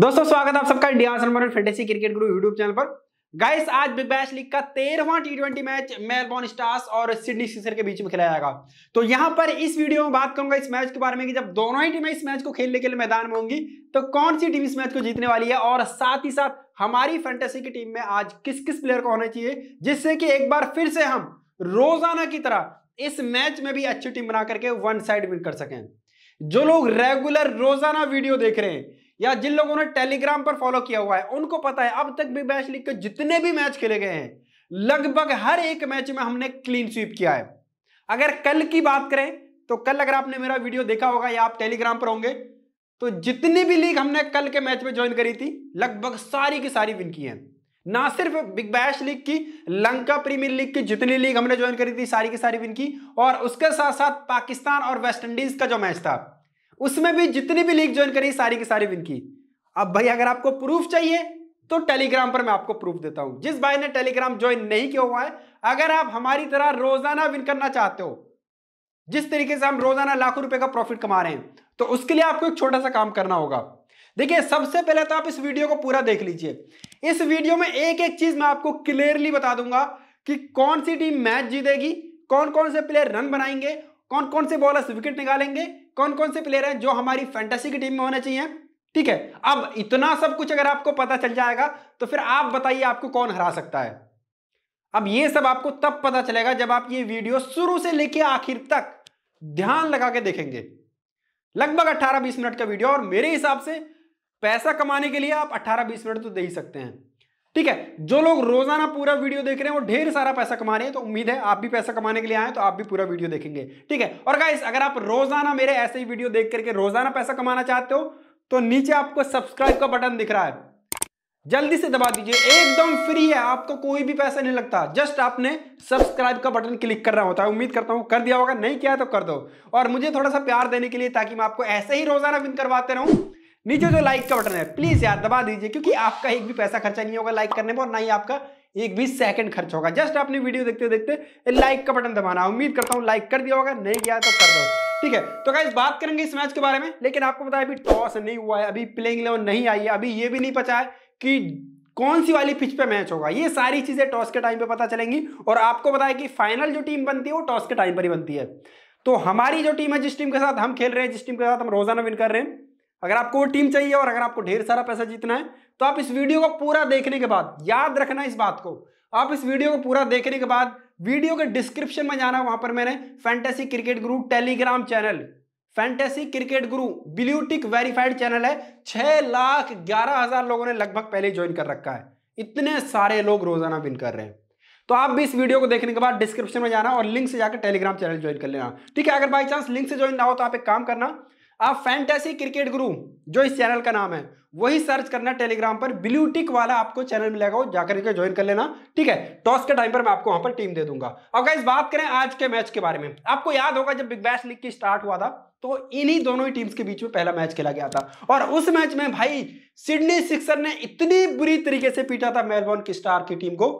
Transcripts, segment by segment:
दोस्तों स्वागत है आप सबका India number fantasy cricket Guru YouTube channel पर गाइस आज बिग बैश लीग का तेरहवा T twenty match Melbourne Stars और सिडनी सिक्सर के बीच में खेला जाएगा तो यहां पर इस वीडियो में बात करूंगा इस मैच के बारे में कि जब दोनों ही टीमें इस मैच को खेलने के लिए मैदान में होंगी तो कौन सी टीम इस मैच को जीतने वाली है और साथ ही साथ हमारी फैंटेसी की टीम में आज किस किस प्लेयर को होना चाहिए जिससे कि एक बार फिर से हम रोजाना की तरह इस मैच में भी अच्छी टीम बना करके वन साइड विन कर सकें जो लोग रेगुलर रोजाना वीडियो देख रहे हैं या जिन लोगों ने टेलीग्राम पर फॉलो किया हुआ है उनको पता है अब तक भी बैच लीग के जितने भी मैच खेले गए हैं लगभग हर एक मैच में हमने क्लीन स्वीप किया है अगर कल की बात करें तो कल अगर आपने मेरा वीडियो देखा होगा या आप टेलीग्राम पर होंगे तो जितनी भी लीग हमने कल के मैच में ज्वाइन करी थी लगभग सारी की सारी विन की है ना सिर्फ बिग बैश लीग की लंका प्रीमियर लीग की जितनी लीग हमने ज्वाइन करी थी सारी की सारी विन की और उसके साथ साथ पाकिस्तान और वेस्टइंडीज का जो मैच था उसमें भी जितनी भी लीग ज्वाइन करी सारी की सारी विन की अब भाई अगर आपको प्रूफ चाहिए तो टेलीग्राम पर मैं आपको प्रूफ देता हूं जिस भाई ने टेलीग्राम ज्वाइन नहीं किया हुआ है अगर आप हमारी तरह रोजाना विन करना चाहते हो जिस तरीके से हम रोजाना लाखों रुपए का प्रॉफिट कमा रहे हैं तो उसके लिए आपको एक छोटा सा काम करना होगा देखिए सबसे पहले तो आप इस वीडियो को पूरा देख लीजिए इस वीडियो में एक एक चीज मैं आपको क्लियरली बता दूंगा कि कौन सी टीम मैच जीतेगी कौन कौन से प्लेयर रन बनाएंगे कौन कौन से बॉलर्स विकेट निकालेंगे कौन कौन से प्लेयर हैं जो हमारी फैंटेसी की टीम में होने चाहिए ठीक है अब इतना सब कुछ अगर आपको पता चल जाएगा तो फिर आप बताइए आपको कौन हरा सकता है अब ये सब आपको तब पता चलेगा जब आप ये वीडियो शुरू से लेके आखिर तक ध्यान लगा के देखेंगे लगभग 18-20 मिनट का वीडियो और मेरे हिसाब से पैसा कमाने के लिए आप 18-20 मिनट तो दे ही सकते हैं ठीक है जो लोग रोजाना पूरा वीडियो देख रहे हैं वो ढेर सारा पैसा कमा रहे हैं तो उम्मीद है आप भी पैसा कमाने के लिए आए तो आप भी पूरा वीडियो देखेंगे ठीक है और गाइस अगर आप रोजाना मेरे ऐसे ही वीडियो देख करके रोजाना पैसा कमाना चाहते हो तो नीचे आपको सब्सक्राइब का बटन दिख रहा है जल्दी से दबा दीजिए एकदम फ्री है आपको कोई भी पैसा नहीं लगता जस्ट आपने सब्सक्राइब का बटन क्लिक करना होता है उम्मीद करता हूं कर दिया होगा नहीं किया तो कर दो और मुझे थोड़ा सा प्यार देने के लिए ताकि मैं आपको ऐसे ही रोजाना विन करवाते रहूं नीचे जो लाइक का बटन है प्लीज यार दबा दीजिए क्योंकि आपका एक भी पैसा खर्चा नहीं होगा लाइक करने में और ना ही आपका एक भी सेकंड खर्च होगा जस्ट आपने वीडियो देखते देखते लाइक का बटन दबाना उम्मीद करता हूँ लाइक कर दिया होगा नहीं किया तो कर दो ठीक है तो क्या बात करेंगे इस मैच के बारे में लेकिन आपको बताया अभी टॉस नहीं हुआ है अभी प्लेइंग लेवल नहीं आई है अभी ये भी नहीं पता है कि कौन सी वाली पिच पे मैच होगा ये सारी चीजें टॉस के टाइम पे पता चलेंगी और आपको बताया कि फाइनल जो टीम बनती है वो टॉस के टाइम पर ही बनती है तो हमारी जो टीम है जिस टीम के साथ हम खेल रहे हैं जिस टीम के साथ हम रोजाना विन कर रहे हैं अगर आपको वो टीम चाहिए और अगर आपको ढेर सारा पैसा जीतना है तो आप इस वीडियो को पूरा देखने के बाद याद रखना इस बात को आप इस वीडियो को पूरा देखने के बाद वीडियो के डिस्क्रिप्शन में जाना वहां पर मैंने fantasy cricket Guru Telegram channel fantasy cricket Guru blue tick verified channel है छह लाख ग्यारह हजार लोगों ने लगभग पहले ज्वाइन कर रखा है इतने सारे लोग रोजाना विन कर रहे हैं तो आप भी इस वीडियो को देखने के बाद डिस्क्रिप्शन में जाना और लिंक से जाकर टेलीग्राम चैनल ज्वाइन कर लेना ठीक है अगर बाई चांस लिंक से ज्वाइन ना हो तो आप एक काम करना आप फैंटेसी क्रिकेट गुरु जो इस चैनल का नाम है वही सर्च करना टेलीग्राम पर ब्लू टिक वाला आपको चैनल मिलेगा वो जाकर के ज्वाइन कर लेना ठीक है टॉस के टाइम पर मैं आपको वहां पर टीम दे दूंगा और गाइस बात करें आज के मैच के बारे में आपको याद होगा जब बिग बैस लीग की स्टार्ट हुआ था तो इन्हीं दोनों ही टीम्स के बीच में पहला मैच खेला गया था और उस मैच में भाई सिडनी सिक्सर ने इतनी बुरी तरीके से पीटा था मेलबोर्न की स्टार की टीम को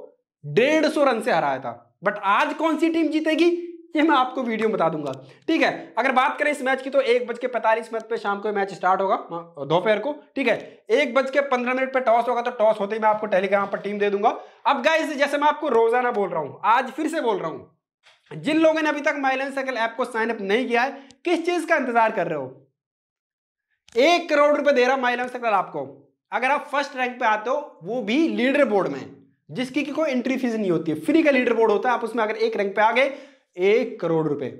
डेढ़ सौ रन से हराया था बट आज कौन सी टीम जीतेगी ये मैं आपको वीडियो में बता दूंगा ठीक है अगर बात करें इस मैच की तो एक बज के पैंतालीस मिनट पर शाम को मैच स्टार्ट होगा हाँ, दोपहर को ठीक है एक बज के पंद्रह मिनट पर टॉस होगा तो टॉस होते ही मैं आपको टेलीग्राम पर टीम दे दूंगा अब गाइज जैसे मैं आपको रोजाना बोल रहा हूँ आज फिर से बोल रहा हूँ जिन लोगों ने अभी तक माइलन साइकिल ऐप को साइन अप नहीं किया है किस चीज का इंतजार कर रहे हो एक करोड़ रुपए दे रहा माइलन साइकिल आपको अगर आप फर्स्ट रैंक पे आते हो वो भी लीडर बोर्ड में जिसकी की कोई एंट्री फीस नहीं होती है फ्री का लीडर बोर्ड होता है आप उसमें अगर एक रैंक पे आ गए एक करोड़ रुपए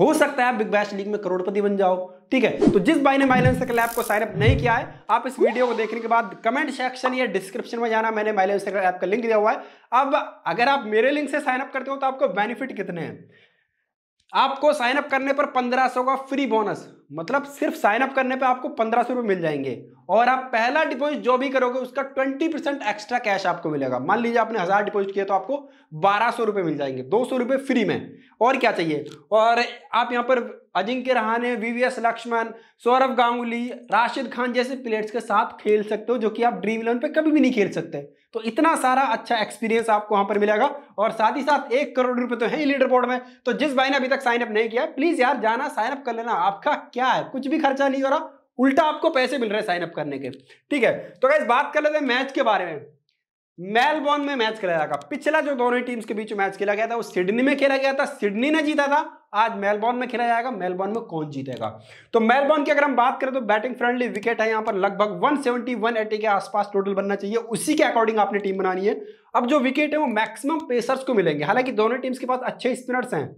हो सकता है आप बिग बैश लीग में करोड़पति बन जाओ ठीक है तो जिस भाई ने माइलेंस सर्कल ऐप को साइन अप नहीं किया है आप इस वीडियो को देखने के बाद कमेंट सेक्शन या डिस्क्रिप्शन में जाना मैंने माइलेंस सर्कल ऐप का लिंक दिया हुआ है अब अगर आप मेरे लिंक से साइनअप करते हो तो आपको बेनिफिट कितने हैं आपको साइनअप करने पर पंद्रह सौ का फ्री बोनस मतलब सिर्फ साइनअप करने पर आपको पंद्रह सौ रुपये मिल जाएंगे और आप पहला डिपॉजिट जो भी करोगे उसका ट्वेंटी परसेंट एक्स्ट्रा कैश आपको मिलेगा मान लीजिए आपने हजार डिपॉजिट किया तो आपको बारह सौ रुपए मिल जाएंगे दो सौ रुपए फ्री में और क्या चाहिए और आप यहाँ पर अजिंक्य रहाने वीवीएस लक्ष्मण सौरभ गांगुली राशिद खान जैसे प्लेयर्स के साथ खेल सकते हो जो कि आप ड्रीम इलेवन पर कभी भी नहीं खेल सकते तो इतना सारा अच्छा एक्सपीरियंस आपको वहां पर मिलेगा और साथ ही साथ एक करोड़ रुपए तो है ही लीडर बोर्ड में तो जिस भाई ने अभी तक साइन अप नहीं किया प्लीज यार जाना साइनअप कर लेना आपका क्या है कुछ भी खर्चा नहीं हो रहा उल्टा आपको पैसे मिल रहे हैं साइन अप करने के ठीक है तो गाइज बात कर लेते हैं मैच के बारे में मेलबॉर्न में मैच खेला जाएगा पिछला जो दोनों टीम्स के बीच मैच खेला गया था वो सिडनी में खेला गया था सिडनी ने जीता था आज मेलबॉर्न में खेला जाएगा मेलबॉर्न में कौन जीतेगा तो मेलबॉर्न की अगर हम बात करें तो बैटिंग फ्रेंडली विकेट है यहां पर लगभग 170 180 के आसपास टोटल बनना चाहिए उसी के अकॉर्डिंग आपने टीम बनानी है अब जो विकेट है वो मैक्सिमम पेसर्स को मिलेंगे हालांकि दोनों टीम्स के पास अच्छे स्पिनर्स हैं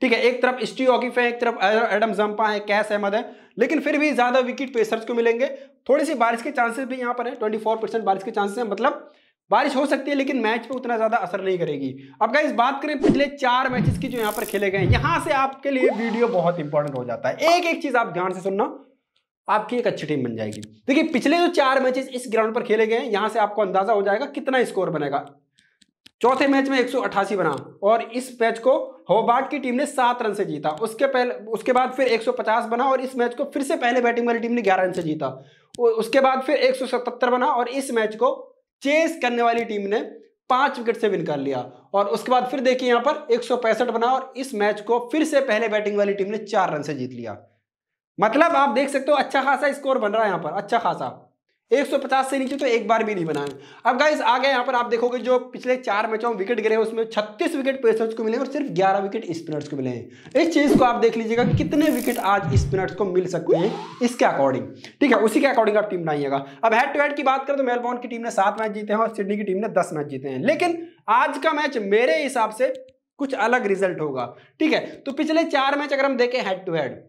ठीक है एक तरफ स्टी ऑकिफ है एक तरफ एडम जम्पा है कैश अहमद है लेकिन फिर भी ज्यादा विकेट पेसर्स को मिलेंगे थोड़ी सी बारिश के चांसेस भी यहाँ पर है फोर परसेंट बारिश के चांसेस है मतलब बारिश हो सकती है लेकिन मैच पे उतना ज्यादा असर नहीं करेगी अब गाइस बात करें पिछले चार मैचेस की जो यहाँ पर खेले गए यहां से आपके लिए वीडियो बहुत इंपॉर्टेंट हो जाता है एक एक चीज आप ध्यान से सुनना आपकी एक अच्छी टीम बन जाएगी देखिए पिछले जो चार मैचेस इस ग्राउंड पर खेले गए हैं यहां से आपको अंदाजा हो जाएगा कितना स्कोर बनेगा चौथे मैच में एक बना और इस मैच को होबार्ट की टीम ने सात रन से जीता उसके पहले उसके बाद फिर 150 बना और इस मैच को फिर से पहले बैटिंग वाली टीम ने 11 रन से जीता उसके बाद फिर 177 बना और इस मैच को चेस करने वाली टीम ने पांच विकेट से विन कर लिया और उसके बाद फिर देखिए यहां पर एक बना और इस मैच को फिर से पहले बैटिंग वाली टीम ने चार रन से जीत लिया मतलब आप देख सकते हो अच्छा खासा स्कोर बन रहा है यहां पर अच्छा खासा 150 से नीचे तो एक बार भी नहीं बनाए अब गाइज गए यहाँ पर आप देखोगे जो पिछले चार मैचों में विकेट गिरे हैं उसमें 36 विकेट पेसर्स को मिले और सिर्फ 11 विकेट स्पिनर्स को मिले हैं इस चीज़ को आप देख लीजिएगा कि कितने विकेट आज स्पिनर्स को मिल सकते हैं इसके अकॉर्डिंग ठीक है उसी के अकॉर्डिंग आप टीम बनाइएगा अब हेड टू हेड की बात करें तो मेलबॉर्न की टीम ने सात मैच जीते हैं और सिडनी की टीम ने दस मैच जीते हैं लेकिन आज का मैच मेरे हिसाब से कुछ अलग रिजल्ट होगा ठीक है तो पिछले चार मैच अगर हम देखें हेड टू हेड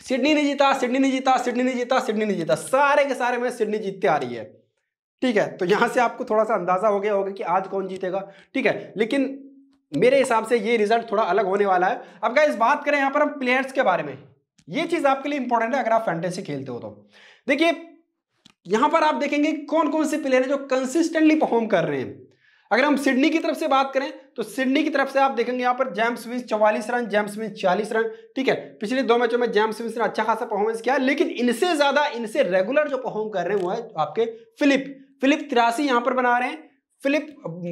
सिडनी नहीं जीता सिडनी नहीं जीता सिडनी नहीं जीता सिडनी नहीं जीता सारे के सारे में सिडनी जीतते आ रही है ठीक है तो यहाँ से आपको थोड़ा सा अंदाज़ा हो गया होगा कि आज कौन जीतेगा ठीक है लेकिन मेरे हिसाब से ये रिजल्ट थोड़ा अलग होने वाला है अब क्या बात करें यहाँ पर हम प्लेयर्स के बारे में ये चीज़ आपके लिए इंपॉर्टेंट है अगर आप फैंटेसी खेलते हो तो देखिए यहां पर आप देखेंगे कौन कौन से प्लेयर हैं जो कंसिस्टेंटली परफॉर्म कर रहे हैं अगर हम सिडनी की तरफ से बात करें तो सिडनी की तरफ से आप देखेंगे यहाँ पर जेम्स विंस चौवालीस रन जेम्स विंस चालीस रन ठीक है पिछले दो मैचों में जेम्स विंस ने अच्छा खासा परफॉर्मेंस किया लेकिन इनसे ज्यादा इनसे रेगुलर जो परफॉर्म कर रहे हैं वो है आपके फिलिप फिलिप तिरासी यहाँ पर बना रहे हैं फिलिप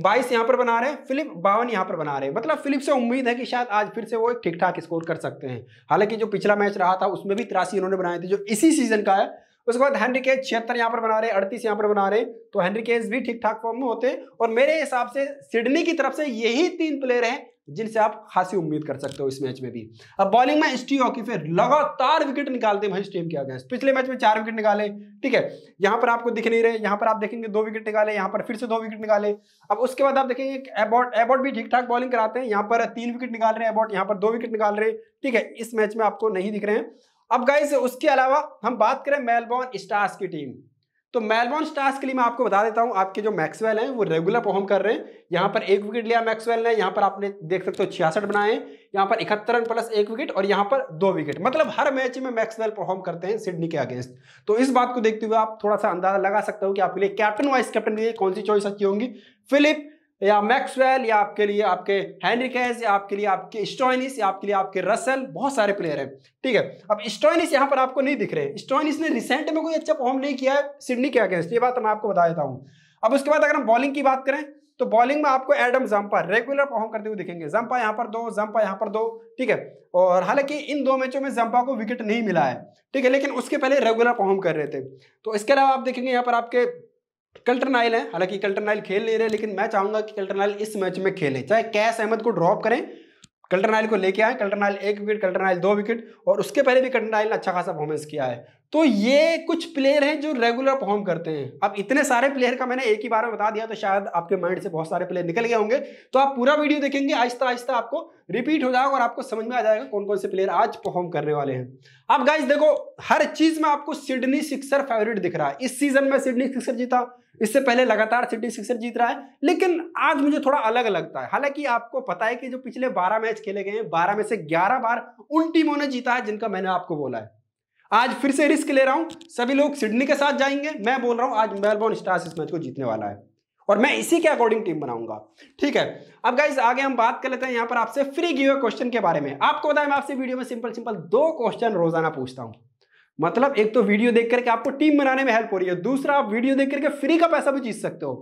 22 यहाँ पर बना रहे हैं फिलिप बावन यहाँ पर बना रहे हैं मतलब फिलिप से उम्मीद है कि शायद आज फिर से वो एक ठीक ठाक स्कोर कर सकते हैं हालांकि जो पिछला मैच रहा था उसमें भी तिरासी उन्होंने बनाए थे जो इसी सीजन का है उसके बाद हेनरी केज छिहत्तर यहाँ पर बना रहे अड़तीस यहाँ पर बना रहे तो हेनरी केज भी ठीक ठाक फॉर्म में होते और मेरे हिसाब से सिडनी की तरफ से यही तीन प्लेयर हैं जिनसे आप खासी उम्मीद कर सकते हो इस मैच में भी अब बॉलिंग में स्टी हॉकी फिर लगातार विकेट निकालते हैं टीम के अगेंस्ट पिछले मैच में चार विकेट निकाले ठीक है यहां पर आपको दिख नहीं रहे यहां पर आप देखेंगे दो विकेट निकाले यहां पर फिर से दो विकेट निकाले अब उसके बाद आप देखेंगे एबॉट एबॉट भी ठीक ठाक बॉलिंग कराते हैं यहां पर तीन विकेट निकाल रहे हैं एबॉट यहाँ पर दो विकेट निकाल रहे हैं ठीक है इस मैच में आपको नहीं दिख रहे हैं अब गाइज उसके अलावा हम बात करें मेलबॉर्न स्टार्स की टीम तो मेलबॉर्न स्टार्स के लिए मैं आपको बता देता हूँ आपके जो मैक्सवेल हैं वो रेगुलर परफॉर्म कर रहे हैं यहाँ पर एक विकेट लिया मैक्सवेल ने यहाँ पर आपने देख सकते हो छियासठ बनाए यहाँ पर इकहत्तर रन प्लस एक विकेट और यहाँ पर दो विकेट मतलब हर मैच में मैक्सवेल परफॉर्म करते हैं सिडनी के अगेंस्ट तो इस बात को देखते हुए आप थोड़ा सा अंदाजा लगा सकते हो कि आपके लिए कैप्टन वाइस कैप्टन के लिए कौन सी चॉइस अच्छी होंगी फिलिप या मैक्सवेल या आपके लिए आपके हैंनरिक आपके लिए आपके स्टोइनिस या आपके लिए आपके रसल बहुत सारे प्लेयर हैं ठीक है अब स्टोइनिस यहाँ पर आपको नहीं दिख रहे स्टोइनिस ने रिसेंट में कोई अच्छा परफॉर्म नहीं किया है सिडनी के अगेंस्ट ये बात मैं आपको बता देता हूँ अब उसके बाद अगर हम बॉलिंग की बात करें तो बॉलिंग में आपको एडम जम्पा रेगुलर परफॉर्म करते हुए दिखेंगे जम्पा यहाँ पर दो जम्पा यहाँ पर दो ठीक है और हालांकि इन दो मैचों में जम्पा को विकेट नहीं मिला है ठीक है लेकिन उसके पहले रेगुलर परफॉर्म कर रहे थे तो इसके अलावा आप देखेंगे यहाँ पर आपके कल्टन आयल है हालांकि कल्टन आयल खेल नहीं रहे लेकिन मैं चाहूंगा कि कल्टन आयल इस मैच में खेले चाहे कैश अहमद को ड्रॉप करें कल्टन आयल को लेके आए कल्टन आयल एक विकेट कल्टन आयल दो विकेट और उसके पहले भी कल्टन आयल ने अच्छा खासा परफॉर्मेंस किया है तो ये कुछ प्लेयर हैं जो रेगुलर परफॉर्म करते हैं अब इतने सारे प्लेयर का मैंने एक ही बार में बता दिया तो शायद आपके माइंड से बहुत सारे प्लेयर निकल गए होंगे तो आप पूरा वीडियो देखेंगे आहिस्ता आहिस्ता आपको रिपीट हो जाएगा और आपको समझ में आ जाएगा कौन कौन से प्लेयर आज परफॉर्म करने वाले हैं अब गाइज देखो हर चीज में आपको सिडनी सिक्सर फेवरेट दिख रहा है इस सीजन में सिडनी सिक्सर जीता इससे पहले लगातार सिडनी सिक्सर जीत रहा है लेकिन आज मुझे थोड़ा अलग लगता है हालांकि आपको पता है कि जो पिछले बारह मैच खेले गए हैं बारह में से ग्यारह बार उन टीमों ने जीता है जिनका मैंने आपको बोला है आज फिर से रिस्क ले रहा हूं सभी लोग सिडनी के साथ जाएंगे मैं बोल रहा हूं आज मेलबोर्न स्टार्स इस मैच को जीतने वाला है और मैं इसी के अकॉर्डिंग टीम बनाऊंगा ठीक है अब गाइज आगे हम बात कर लेते हैं यहां पर आपसे फ्री गिवे क्वेश्चन के बारे में आपको बताया मैं आपसे वीडियो में सिंपल सिंपल दो क्वेश्चन रोजाना पूछता हूँ मतलब एक तो वीडियो देख करके आपको टीम बनाने में हेल्प हो रही है दूसरा आप वीडियो देख करके फ्री का पैसा भी जीत सकते हो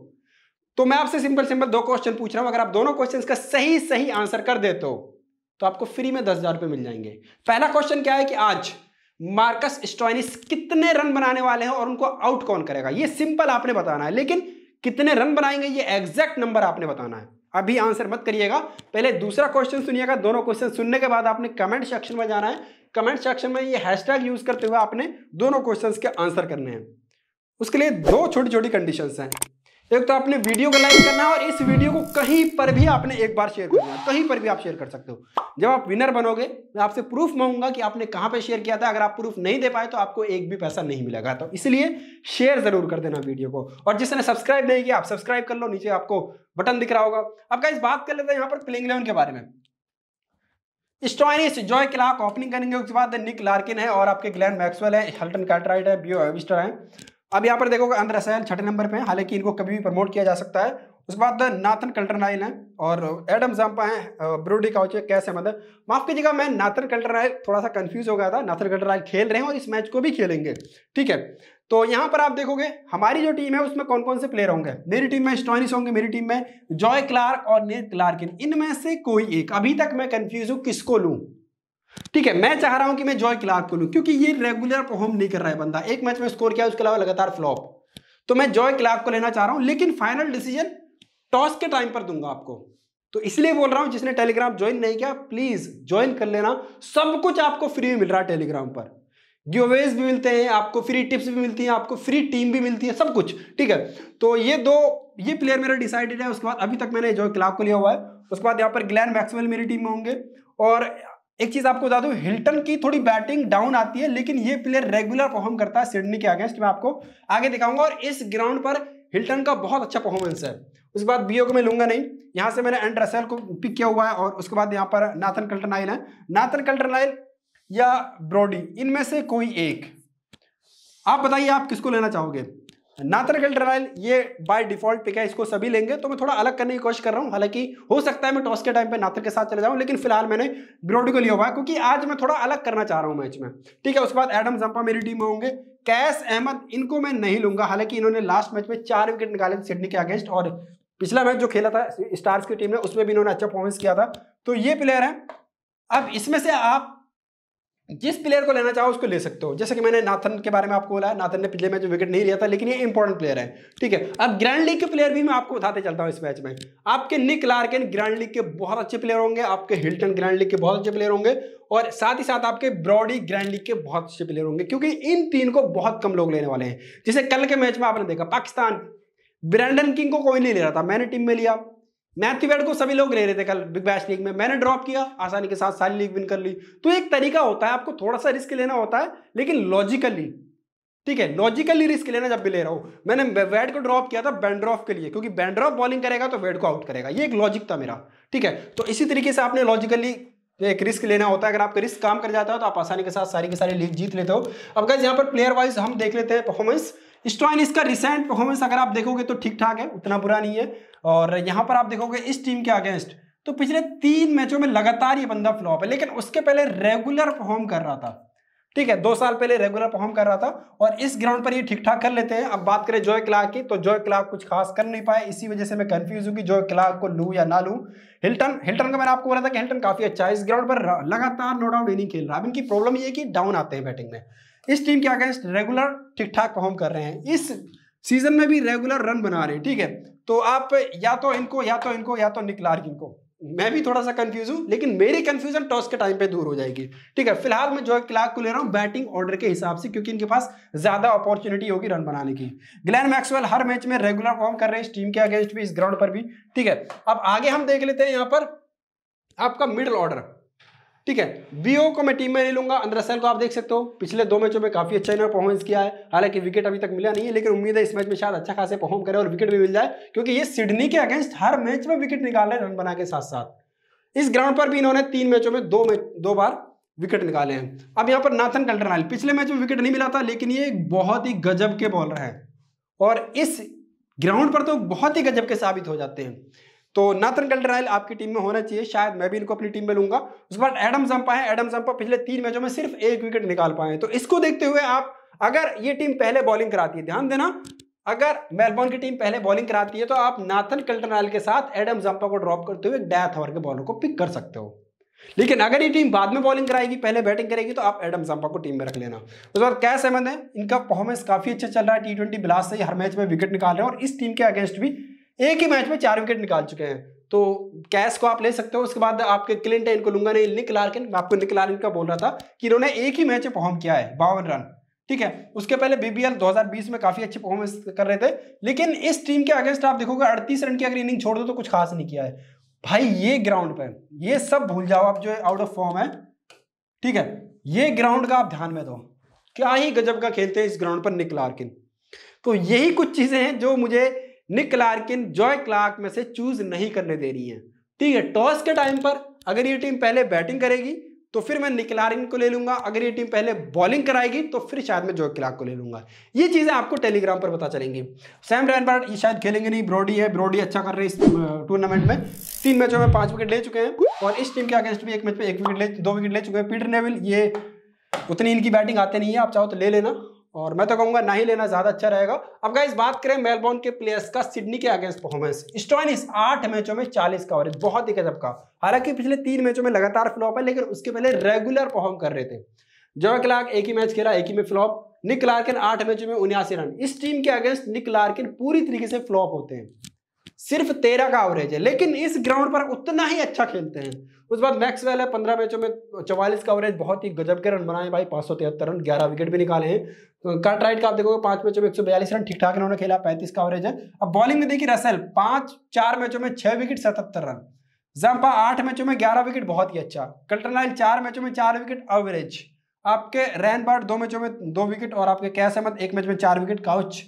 तो मैं आपसे सिंपल सिंपल दो क्वेश्चन पूछ रहा हूं अगर आप दोनों क्वेश्चन का सही सही आंसर कर देते हो तो आपको फ्री में दस हजार रुपये मिल जाएंगे पहला क्वेश्चन क्या है कि आज मार्कस स्टॉइनिस कितने रन बनाने वाले हैं और उनको आउट कौन करेगा ये सिंपल आपने बताना है लेकिन कितने रन बनाएंगे ये एग्जैक्ट नंबर आपने बताना है अभी आंसर मत करिएगा पहले दूसरा क्वेश्चन सुनिएगा दोनों क्वेश्चन सुनने के बाद आपने कमेंट सेक्शन में जाना है कमेंट सेक्शन में ये हैशटैग यूज करते हुए आपने दोनों क्वेश्चंस के आंसर करने हैं उसके लिए दो छोटी छोटी कंडीशंस हैं एक तो आपने वीडियो को लाइक करना है और इस वीडियो को कहीं पर भी आपने एक बार शेयर करना है कहीं पर भी आप शेयर कर सकते हो जब आप विनर बनोगे मैं आपसे प्रूफ मांगूंगा कि आपने कहाँ पे शेयर किया था अगर आप प्रूफ नहीं दे पाए तो आपको एक भी पैसा नहीं मिलेगा तो इसलिए शेयर जरूर कर देना वीडियो को और जिसने सब्सक्राइब नहीं किया आप सब्सक्राइब कर लो नीचे आपको बटन दिख रहा होगा अब इस बात कर लेते हैं यहाँ पर प्लेइंग इलेवन के बारे में स्टॉइनिस जॉय क्लाक ओपनिंग करेंगे उसके बाद निक लार्किन है और आपके ग्लैन मैक्सवेल है हल्टन कैटराइट है बियो एविस्टर है अब यहाँ पर देखोगे अंदर रसैल छठे नंबर पे हैं हालांकि इनको कभी भी प्रमोट किया जा सकता है उसके बाद नाथन कल्टरनाइन है और एडम जम्पा है ब्रोडी का कैसे मतलब माफ कीजिएगा मैं नाथन कल्टरनाइन थोड़ा सा कंफ्यूज हो गया था नाथन कल्टरनाइन खेल रहे हैं और इस मैच को भी खेलेंगे ठीक है तो यहाँ पर आप देखोगे हमारी जो टीम है उसमें कौन कौन से प्लेयर होंगे मेरी टीम में स्टॉनिस होंगे मेरी टीम में जॉय क्लार्क और नेट क्लार्किन इनमें से कोई एक अभी तक मैं कन्फ्यूज हूँ किसको लूँ ठीक है मैं चाह रहा हूं कि मैं जॉय क्लार्क को लूँ क्योंकि ये रेगुलर परफॉर्म नहीं कर रहा है बंदा एक मैच में स्कोर किया उसके अलावा लगातार फ्लॉप तो मैं जॉय क्लार्क को लेना चाह रहा हूं लेकिन फाइनल डिसीजन टॉस के टाइम पर दूंगा आपको तो इसलिए बोल रहा हूं जिसने टेलीग्राम ज्वाइन नहीं किया प्लीज ज्वाइन कर लेना सब कुछ आपको फ्री मिल रहा है टेलीग्राम पर गिवेज भी मिलते हैं आपको फ्री टिप्स भी मिलती हैं आपको फ्री टीम भी मिलती है सब कुछ ठीक है तो ये दो ये प्लेयर मेरा डिसाइडेड है उसके बाद अभी तक मैंने जो क्लाक को लिया हुआ है उसके बाद यहाँ पर ग्लैन मैक्सवेल मेरी टीम में होंगे और एक चीज आपको बता दू हिल्टन की थोड़ी बैटिंग डाउन आती है लेकिन ये प्लेयर रेगुलर परफॉर्म करता है सिडनी के अगेंस्ट मैं आपको आगे दिखाऊंगा और इस ग्राउंड पर हिल्टन का बहुत अच्छा परफॉर्मेंस है उसके बाद बीओ को मैं लूंगा नहीं यहां से मैंने एंड रसेल को पिक किया हुआ है और उसके बाद यहाँ पर नाथन कल्टन आयल है नाथन कल्टन आयल या ब्रॉडी इनमें से कोई एक आप बताइए आप किसको लेना चाहोगे नाथरगल ट्रायल ये बाय डिफॉल्ट पिक है इसको सभी लेंगे तो मैं थोड़ा अलग करने की कोशिश कर रहा हूँ हालांकि हो सकता है मैं टॉस के टाइम पे नाथर के साथ चले जाऊँ लेकिन फिलहाल मैंने ब्रोडी को लिया हुआ है क्योंकि आज मैं थोड़ा अलग करना चाह रहा हूँ मैच में ठीक है उसके बाद एडम जंपा मेरी टीम में होंगे कैस अहमद इनको मैं नहीं लूंगा हालांकि इन्होंने लास्ट मैच में चार विकेट निकाले सिडनी के अगेंस्ट और पिछला मैच जो खेला था स्टार्स की टीम ने उसमें भी इन्होंने अच्छा परफॉर्मेंस किया था तो ये प्लेयर है अब इसमें से आप जिस प्लेयर को लेना चाहो उसको ले सकते हो जैसे कि मैंने नाथन के बारे में आपको बोला है नाथन ने पिछले मैच में विकेट नहीं लिया था लेकिन ये इंपॉर्टेंट प्लेयर है ठीक है अब ग्रैंड लीग के प्लेयर भी मैं आपको बताते चलता हूँ इस मैच में आपके निक लार्कन ग्रैंड लीग के बहुत अच्छे प्लेयर होंगे आपके हिल्टन ग्रैंड लीग के बहुत अच्छे प्लेयर होंगे और साथ ही साथ आपके ब्रॉडी ग्रैंड लीग के बहुत अच्छे प्लेयर होंगे क्योंकि इन तीन को बहुत कम लोग लेने वाले हैं जैसे कल के मैच में आपने देखा पाकिस्तान ब्रैंडन किंग को कोई नहीं ले रहा था मैंने टीम में लिया मैथ्यू वेड को सभी लोग ले रहे थे कल बिग बैश लीग में मैंने ड्रॉप किया आसानी के साथ सारी लीग विन कर ली तो एक तरीका होता है आपको थोड़ा सा रिस्क लेना होता है लेकिन लॉजिकली ठीक है लॉजिकली रिस्क लेना जब भी ले रहा हूं मैंने वेड को ड्रॉप किया था बैंड्रॉफ के लिए क्योंकि बैंड्रॉफ बॉलिंग करेगा तो वेड को आउट करेगा ये एक लॉजिक था मेरा ठीक है तो इसी तरीके से आपने लॉजिकली एक रिस्क लेना होता है अगर आपका रिस्क काम कर जाता है तो आप आसानी के साथ सारी की सारी लीग जीत लेते हो अब गैस यहाँ पर प्लेयर वाइज हम देख लेते हैं परफॉर्मेंस स्ट्राइन इसका रिसेंट परफॉर्मेंस अगर आप देखोगे तो ठीक ठाक है उतना बुरा नहीं है और यहां पर आप देखोगे इस टीम के अगेंस्ट तो पिछले तीन मैचों में लगातार ये बंदा फ्लॉप है लेकिन उसके पहले रेगुलर परफॉर्म कर रहा था ठीक है दो साल पहले रेगुलर परफॉर्म कर रहा था और इस ग्राउंड पर ये ठीक ठाक कर लेते हैं अब बात करें जॉय क्लाक की तो जॉय क्लाक कुछ खास कर नहीं पाए इसी वजह से मैं कंफ्यूज हूँ कि जॉय क्लाक को लू या ना लू हिल्टन हिल्टन का मैंने आपको बोला था कि हिल्टन काफी अच्छा है इस ग्राउंड पर लगातार नो डाउट इनिंग खेल रहा है इनकी प्रॉब्लम यह कि डाउन आते हैं बैटिंग में इस टीम के अगेंस्ट रेगुलर ठीक ठाक परफॉर्म कर रहे हैं इस सीजन में भी रेगुलर रन बना रहे हैं ठीक है तो आप या तो इनको या तो इनको या तो निकलार इनको मैं भी थोड़ा सा कंफ्यूज हूँ लेकिन मेरी कंफ्यूजन टॉस के टाइम पे दूर हो जाएगी ठीक है फिलहाल मैं जो क्लार्क को ले रहा हूँ बैटिंग ऑर्डर के हिसाब से क्योंकि इनके पास ज्यादा अपॉर्चुनिटी होगी रन बनाने की ग्लैन मैक्सवेल हर मैच में रेगुलर फॉर्म कर रहे हैं इस टीम के अगेंस्ट भी इस ग्राउंड पर भी ठीक है अब आगे हम देख लेते हैं यहाँ पर आपका मिडल ऑर्डर ठीक है बीओ को मैं टीम में नहीं लूंगा अंदर को आप देख सकते हो पिछले दो मैचों में काफी अच्छा इन्होंने परफॉर्मेंस किया है हालांकि विकेट अभी तक मिला नहीं है लेकिन उम्मीद है इस मैच में शायद अच्छा खासे परफॉर्म करे और विकेट भी मिल जाए क्योंकि ये सिडनी के अगेंस्ट हर मैच में विकेट निकाल रहे रन बना के साथ साथ इस ग्राउंड पर भी इन्होंने तीन मैचों में दो मैच दो बार विकेट निकाले हैं अब यहाँ पर नाथन कल्टरनाल पिछले मैच में विकेट नहीं मिला था लेकिन ये बहुत ही गजब के बॉलर है और इस ग्राउंड पर तो बहुत ही गजब के साबित हो जाते हैं तो नाथन कल्डराइल आपकी टीम में होना चाहिए शायद मैं भी इनको अपनी टीम में लूंगा उसके बाद एडम जंपा है एडम जम्पा पिछले तीन मैचों में सिर्फ एक विकेट निकाल पाए तो इसको देखते हुए आप अगर ये टीम पहले बॉलिंग कराती है ध्यान देना अगर मेलबोर्न की टीम पहले बॉलिंग कराती है तो आप नाथन कल्टनाल के साथ एडम जंपा को ड्रॉप करते हुए डैथ हवर के बॉलर को पिक कर सकते हो लेकिन अगर ये टीम बाद में बॉलिंग कराएगी पहले बैटिंग करेगी तो आप एडम जंपा को टीम में रख लेना उसके बाद कैस अहमद है इनका परफॉर्मेंस काफी अच्छा चल रहा है टी ट्वेंटी ब्लास्ट से हर मैच में विकेट निकाल रहे हैं और इस टीम के अगेंस्ट भी एक ही मैच में चार विकेट निकाल चुके हैं तो कैश को आप ले सकते हो उसके बाद आपके क्लिंट इनको लूंगा नहीं निक लार्किन मैं आपको निक लार्किन का बोल रहा था कि इन्होंने एक ही मैच में परफॉर्म किया है बावन रन ठीक है उसके पहले बीबीएल 2020 में काफी अच्छे परफॉर्मेंस कर रहे थे लेकिन इस टीम के अगेंस्ट आप देखोगे 38 रन की अगर इनिंग छोड़ दो तो कुछ खास नहीं किया है भाई ये ग्राउंड पे ये सब भूल जाओ आप जो आउट ऑफ फॉर्म है ठीक है ये ग्राउंड का आप ध्यान में दो क्या ही गजब का खेलते हैं इस ग्राउंड पर निक लार्किन तो यही कुछ चीजें हैं जो मुझे निक लार्किन जॉय क्लार्क में से चूज नहीं करने दे रही है ठीक है टॉस के टाइम पर अगर ये टीम पहले बैटिंग करेगी तो फिर मैं निकलारिन को ले लूंगा अगर ये टीम पहले बॉलिंग कराएगी तो फिर शायद मैं जॉय क्लार्क को ले लूंगा ये चीज़ें आपको टेलीग्राम पर पता चलेंगी सैम रैनबर्ट ये शायद खेलेंगे नहीं ब्रॉडी है ब्रॉडी अच्छा कर रहे हैं इस टूर्नामेंट में तीन मैचों में पांच विकेट ले चुके हैं और इस टीम के अगेंस्ट भी एक मैच में एक विकेट ले दो विकेट ले चुके हैं पीटर नेविल ये उतनी इनकी बैटिंग आते नहीं है आप चाहो तो ले लेना और मैं तो कहूंगा ना ही लेना ज़्यादा अच्छा रहेगा अब गाइज बात करें मेलबोर्न के प्लेयर्स का सिडनी के अगेंस्ट परफॉर्मेंस स्टॉइनिस आठ मैचों में चालीस का एवरेज बहुत ही गजब का हालांकि पिछले तीन मैचों में लगातार फ्लॉप है लेकिन उसके पहले रेगुलर परफॉर्म कर रहे थे जो क्लाक एक ही मैच खेला एक ही में फ्लॉप निक लार्किन आठ मैचों में उन्यासी रन इस टीम के अगेंस्ट निक लार्किन पूरी तरीके से फ्लॉप होते हैं सिर्फ तेरह का एवरेज है लेकिन इस ग्राउंड पर उतना ही अच्छा खेलते हैं उस बाद मैक्सवेल है पंद्रह मैचों में चवालीस का एवरेज बहुत ही गजब के रन बनाए भाई पाँच सौ तिहत्तर रन ग्यारह विकेट भी निकाले हैं कट तो राइट का आप देखोगे पांच मैचों में एक सौ बयालीस रन ठीक ठाक इन्होंने खेला पैंतीस का एवरेज है अब बॉलिंग में देखिए रसल पांच चार मैचों में छह विकेट सतहत्तर रन जम्पा आठ मैचों में ग्यारह विकेट बहुत ही अच्छा कल्टन लाइल चार मैचों में चार विकेट एवरेज आपके रैन बार्ट दो मैचों में दो विकेट और आपके कैस अहमद एक मैच में चार विकेट काउच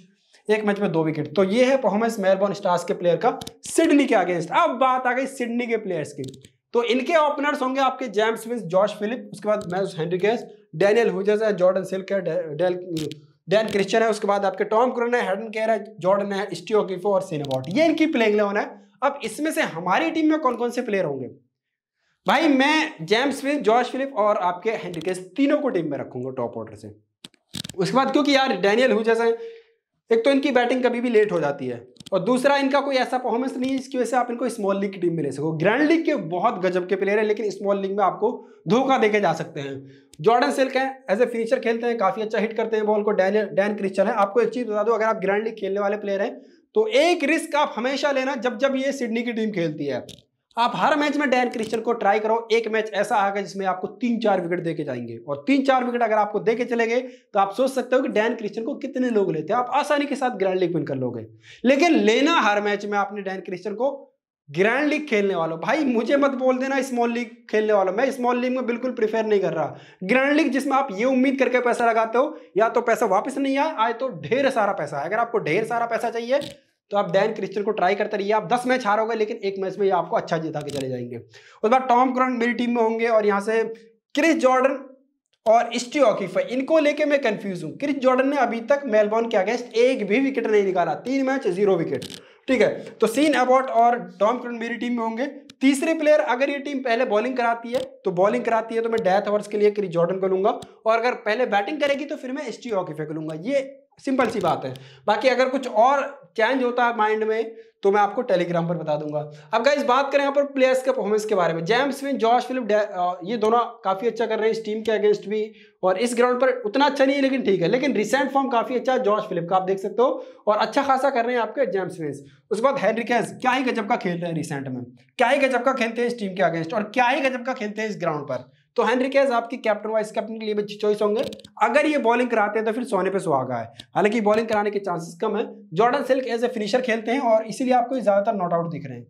एक मैच में दो विकेट तो ये है परफॉर्मेंस मेलबोर्न स्टार्स के प्लेयर का सिडनी के अगेंस्ट अब बात आ गई सिडनी के प्लेयर्स की तो इनके ओपनर्स होंगे आपके जेम्स विंस जॉर्ज फिलिप उसके बाद मैच हेनरिकेस डैनियल हुजर्स है जॉर्डन सिल्क है डेल डैन क्रिश्चियन है उसके बाद आपके टॉम क्रन है हेडन केयर है जॉर्डन है स्टीओकिफो और सीनेबॉट ये इनकी प्लेइंग लेवन है अब इसमें से हमारी टीम में कौन कौन से प्लेयर होंगे भाई मैं जेम्स विंस जॉर्ज फिलिप और आपके हेनरिकेस तीनों को टीम में रखूंगा टॉप ऑर्डर से उसके बाद क्योंकि यार डैनियल हुजर्स हैं एक तो इनकी बैटिंग कभी भी लेट हो जाती है और दूसरा इनका कोई ऐसा परफॉर्मेंस नहीं है जिसकी वजह से आप इनको स्मॉल लीग की टीम में ले सको ग्रैंड लीग के बहुत गजब के प्लेयर है लेकिन स्मॉल लीग में आपको धोखा देके जा सकते हैं जॉर्डन सिल्क है एज ए फिनिशर खेलते हैं काफी अच्छा हिट करते हैं बॉल को डैन डैन क्रिस्चन है आपको एक चीज बता दो अगर आप ग्रैंड लीग खेलने वाले प्लेयर हैं तो एक रिस्क आप हमेशा लेना जब जब ये सिडनी की टीम खेलती है आप हर मैच में डैन क्रिश्चियन को ट्राई करो एक मैच ऐसा आएगा जिसमें आपको तीन चार विकेट देके जाएंगे और तीन चार विकेट अगर आपको देके चले गए तो आप सोच सकते हो कि डैन क्रिश्चियन को कितने लोग लेते हैं आप आसानी के साथ ग्रैंड लीग विन कर लोगे लेकिन लेना हर मैच में आपने डैन क्रिश्चियन को ग्रैंड लीग खेलने वालों भाई मुझे मत बोल देना स्मॉल लीग खेलने वालों मैं स्मॉल लीग में बिल्कुल प्रेफर नहीं कर रहा ग्रैंड लीग जिसमें आप ये उम्मीद करके पैसा लगाते हो या तो पैसा वापस नहीं आए आए तो ढेर सारा पैसा है अगर आपको ढेर सारा पैसा चाहिए तो आप डैन क्रिस्टन को ट्राई करते रहिए आप दस मैच हारोगे लेकिन एक मैच में ये आपको अच्छा जिता के चले जाएंगे उसके बाद टॉम क्रॉन मेरी टीम में होंगे और यहाँ से क्रिस जॉर्डन और स्टी स्टीफा इनको लेके मैं कंफ्यूज हूँ क्रिस जॉर्डन ने अभी तक मेलबॉर्न के अगेंस्ट एक भी विकेट नहीं निकाला तीन मैच जीरो विकेट ठीक है तो सीन अबॉट और टॉम क्रॉन मेरी टीम में होंगे तीसरे प्लेयर अगर ये टीम पहले बॉलिंग कराती है तो बॉलिंग कराती है तो मैं डेथ ओवर्स के लिए क्रिस जॉर्डन को लूंगा और अगर पहले बैटिंग करेगी तो फिर मैं एस टी को लूंगा ये सिंपल सी बात है बाकी अगर कुछ और चेंज होता है माइंड में तो मैं आपको टेलीग्राम पर बता दूंगा अब गाइज बात करें यहाँ पर प्लेयर्स के परफॉर्मेंस के बारे में जेम्स विन जॉर्ज फिलिप ये दोनों काफ़ी अच्छा कर रहे हैं इस टीम के अगेंस्ट भी और इस ग्राउंड पर उतना अच्छा नहीं है लेकिन ठीक है लेकिन रिसेंट फॉर्म काफ़ी अच्छा है जॉर्ज फिलिप का आप देख सकते हो और अच्छा खासा कर रहे हैं आपके जेम्स विन उसके बाद हैनरिकेज क्या ही गजब का खेल रहे हैं रिसेंट में क्या ही गजब का खेलते हैं इस टीम के अगेंस्ट और क्या ही गजब का खेलते हैं इस ग्राउंड पर तो हेनरी कैज आपके कैप्टन वाइस कैप्टन के लिए भी चॉइस होंगे अगर ये बॉलिंग कराते हैं तो फिर सोने पे सुहागा है हालांकि बॉलिंग कराने के चांसेस कम है Jordan Silk as a finisher खेलते हैं और इसीलिए आपको ज्यादातर नॉट आउट दिख रहे हैं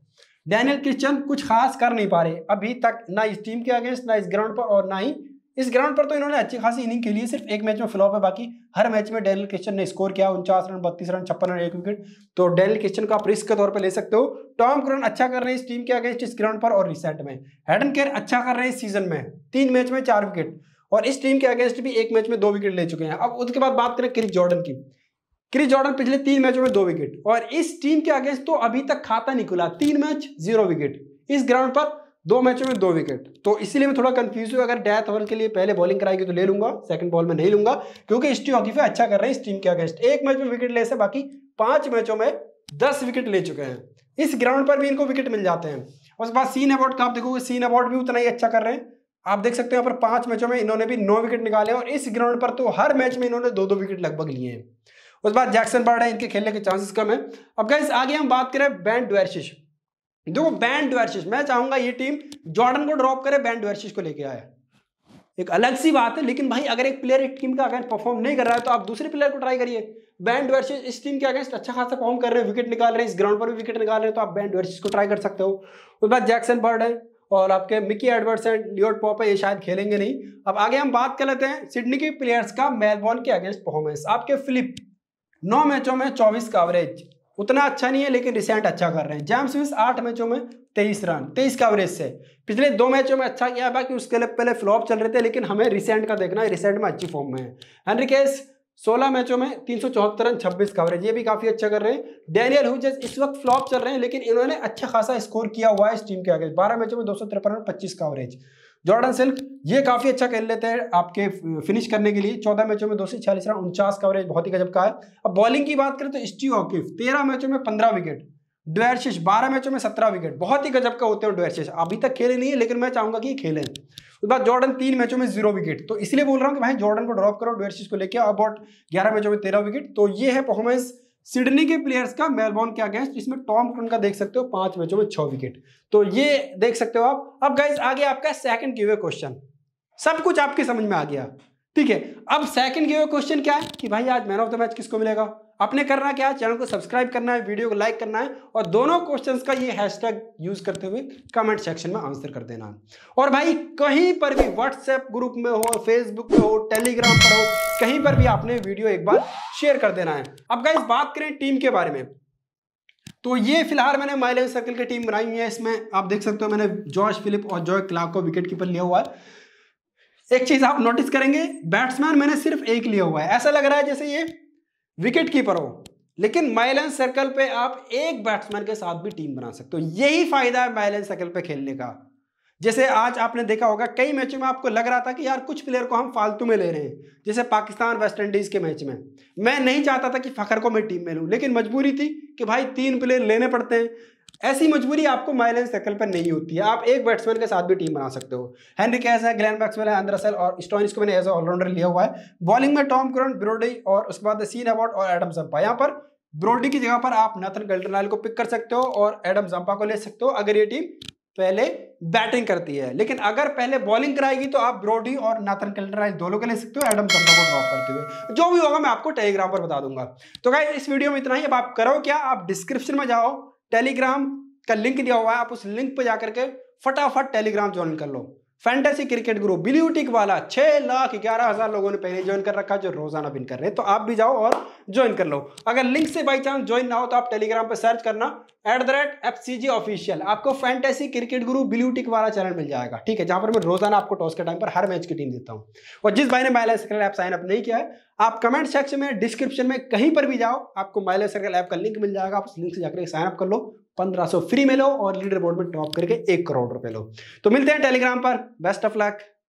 डैनियल क्रिश्चन कुछ खास कर नहीं पा रहे अभी तक ना इस टीम के अगेंस्ट ना इस ग्राउंड पर और ना ही इस ग्राउंड पर तो इन्होंने अच्छी खासी इनिंग खेली है सिर्फ एक मैच में फ्लॉप है बाकी हर मैच में डेल क्रिश्चन ने स्कोर किया उनचास रन बत्तीस रन छप्पन रन एक विकेट तो डेल क्रिश्चन का प्रिस्क के तौर पर ले सकते हो टॉम क्रोन अच्छा कर रहे हैं इस टीम के अगेंस्ट इस ग्राउंड पर और रिसेंट में हेडन केयर अच्छा कर रहे हैं इस सीजन में तीन मैच में चार विकेट और इस टीम के अगेंस्ट भी एक मैच में दो विकेट ले चुके हैं अब उसके बाद बात करें क्रिस जॉर्डन की क्रिस जॉर्डन पिछले तीन मैचों में दो विकेट और इस टीम के अगेंस्ट तो अभी तक खाता नहीं खुला तीन मैच जीरो विकेट इस ग्राउंड पर दो मैचों में दो विकेट तो इसीलिए मैं थोड़ा कंफ्यूज हूँ अगर डेथ ओवर के लिए पहले बॉलिंग कराएगी तो ले लूंगा सेकंड बॉल में नहीं लूंगा क्योंकि हॉकी हकीफे अच्छा कर रहे हैं इस टीम के अगेंस्ट एक मैच में विकेट ले से बाकी पांच मैचों में दस विकेट ले चुके हैं इस ग्राउंड पर भी इनको विकेट मिल जाते हैं उसके बाद सीन अवार्ड का आप देखोगे सीन अवार्ड भी उतना ही अच्छा कर रहे हैं आप देख सकते हैं यहाँ पर पांच मैचों में इन्होंने भी नौ विकेट निकाले और इस ग्राउंड पर तो हर मैच में इन्होंने दो दो विकेट लगभग लिए हैं उसके बाद जैक्सन बार्ड है इनके खेलने के चांसेस कम है अब गैस आगे हम बात करें बैंड डुअर्शिश देखो बैंड ड्वेरशिस मैं चाहूंगा ये टीम जॉर्डन को ड्रॉप करे बैंड ड्वेरशिस को लेके आया एक अलग सी बात है लेकिन भाई अगर एक प्लेयर एक टीम का अगेंस्ट परफॉर्म नहीं कर रहा है तो आप दूसरे प्लेयर को ट्राई करिए बैंड वर्सेस इस टीम के अगेंस्ट अच्छा खासा परफॉर्म कर रहे हैं विकेट निकाल रहे हैं इस ग्राउंड पर भी विकेट निकाल रहे हैं तो आप बैंड वर्सेस को ट्राई कर सकते हो उसके बाद जैक्सन बर्ड है और आपके Mickey Edwards and Lloyd Pope है ये शायद खेलेंगे नहीं अब आगे हम बात कर लेते हैं सिडनी के प्लेयर्स का मेलबॉर्न के अगेंस्ट परफॉर्मेंस आपके फिलिप नौ मैचों में चौबीस का एवरेज उतना अच्छा नहीं है लेकिन रिसेंट अच्छा कर रहे हैं जैम्स विस आठ मैचों में तेईस रन तेईस का एवरेज से पिछले दो मैचों में अच्छा किया बाकी उसके लिए पहले फ्लॉप चल रहे थे लेकिन हमें रिसेंट का देखना है रिसेंट में अच्छी फॉर्म में है हेनरी केस सोलह मैचों में तीन सौ चौहत्तर रन छब्बीस कवरेज ये भी काफी अच्छा कर रहे हैं डेनियल हुजेस इस वक्त फ्लॉप चल रहे हैं लेकिन इन्होंने अच्छा खासा स्कोर किया हुआ है इस टीम के आगे बारह मैचों में दो सौ तिरपन रन पच्चीस कवरेज जॉर्डन सिल्क ये काफ़ी अच्छा खेल लेते हैं आपके फिनिश करने के लिए चौदह मैचों में दो सौ छियालीस रन उनचास कवरेज बहुत ही गजब का है अब बॉलिंग की बात करें तो स्टीव ऑकिफ तेरह मैचों में पंद्रह विकेट डुअरशिश बारह मैचों में सत्रह विकेट बहुत ही गजब का होते हैं डुअरशिश अभी तक खेले नहीं है लेकिन मैं चाहूंगा कि खेले खेलें उसके बाद जॉर्डन तीन मैचों में जीरो विकेट तो इसलिए बोल रहा हूँ कि भाई जॉर्डन को ड्रॉप करो डुअरशिश को लेकर अबाउट ग्यारह मैचों में तेरह विकेट तो ये है परफॉर्मेंस सिडनी के प्लेयर्स का मेलबॉर्न के अगेंस्ट इसमें टॉम क्रन का देख सकते हो पांच मैचों में छह विकेट तो ये देख सकते हो आप अब गाइज आगे आपका सेकंड गिवे क्वेश्चन सब कुछ आपके समझ में आ गया ठीक है अब सेकंड गिवे क्वेश्चन क्या है कि भाई आज मैन ऑफ द मैच किसको मिलेगा आपने करना क्या है चैनल को सब्सक्राइब करना है वीडियो को लाइक करना है और दोनों क्वेश्चन का ये हैशटैग यूज करते हुए कमेंट सेक्शन में आंसर कर देना और भाई कहीं पर भी व्हाट्सएप ग्रुप में हो फेसबुक पे हो टेलीग्राम पर हो कहीं पर भी आपने वीडियो एक बार शेयर कर देना है अब गाइज बात करें टीम के बारे में तो ये फिलहाल मैंने माइलेज सर्कल की टीम बनाई हुई है इसमें आप देख सकते हो मैंने जॉर्ज फिलिप और जॉय क्लाक को विकेट कीपर लिया हुआ है एक चीज आप नोटिस करेंगे बैट्समैन मैंने सिर्फ एक लिया हुआ है ऐसा लग रहा है जैसे ये विकेट कीपर हो लेकिन माइलन सर्कल पे आप एक बैट्समैन के साथ भी टीम बना सकते हो यही फायदा है माइलन सर्कल पे खेलने का जैसे आज आपने देखा होगा कई मैचों में आपको लग रहा था कि यार कुछ प्लेयर को हम फालतू में ले रहे हैं जैसे पाकिस्तान वेस्ट इंडीज़ के मैच में मैं नहीं चाहता था कि फ़खर को मैं टीम में लूँ लेकिन मजबूरी थी कि भाई तीन प्लेयर लेने पड़ते हैं ऐसी मजबूरी आपको माइलेन सर्कल पर नहीं होती है आप एक बैट्समैन के साथ भी टीम बना सकते हो हेनरी कैस है ग्लैन बैक्समैन है अंदर असल और स्टोनिस को मैंने एज ऑलराउंडर लिया हुआ है बॉलिंग में टॉम क्रॉन ब्रोडी और उसके बाद सीन अबाउट और एडम जम्पा यहाँ पर ब्रोडी की जगह पर आप नथन गल्टनाल को पिक कर सकते हो और एडम जम्पा को ले सकते हो अगर ये टीम पहले बैटिंग करती है लेकिन अगर पहले बॉलिंग कराएगी तो आप ब्रोडी और नाथन कल्टराइज दोनों के ले सकते हो एडम जम्पा को ड्रॉप करते हुए जो भी होगा मैं आपको टेलीग्राम पर बता दूंगा तो क्या इस वीडियो में इतना ही अब आप करो क्या आप डिस्क्रिप्शन में जाओ टेलीग्राम का लिंक दिया हुआ है आप उस लिंक पर जाकर के फटाफट टेलीग्राम ज्वाइन कर लो फैंटेसी क्रिकेट ग्रुप ब्लूटिक वाला छह लाख ग्यारह हजार लोगों ने पहले ज्वाइन कर रखा जो रोजाना बिन कर रहे हैं तो आप भी जाओ और ज्वाइन कर लो अगर लिंक से बाई चांस ज्वाइन ना हो तो आप टेलीग्राम पर सर्च करना at the rate F C G official आपको फैंटेसी क्रिकेट ग्रुप ब्लूटिक वाला चैनल मिल जाएगा ठीक है जहां पर मैं रोजाना आपको टॉस के टाइम पर हर मैच की टीम देता हूँ और जिस भाई ने mile circle app sign up नहीं किया है आप कमेंट सेक्शन में डिस्क्रिप्शन में कहीं पर भी जाओ आपको माइल सर्कल ऐप का लिंक मिल जाएगा आप उस लिंक से जाकर साइन अप कर लो पंद्रह फ्री में लो और लीडर बोर्ड में टॉप करके एक करोड़ रुपए लो तो मिलते हैं टेलीग्राम पर बेस्ट ऑफ लक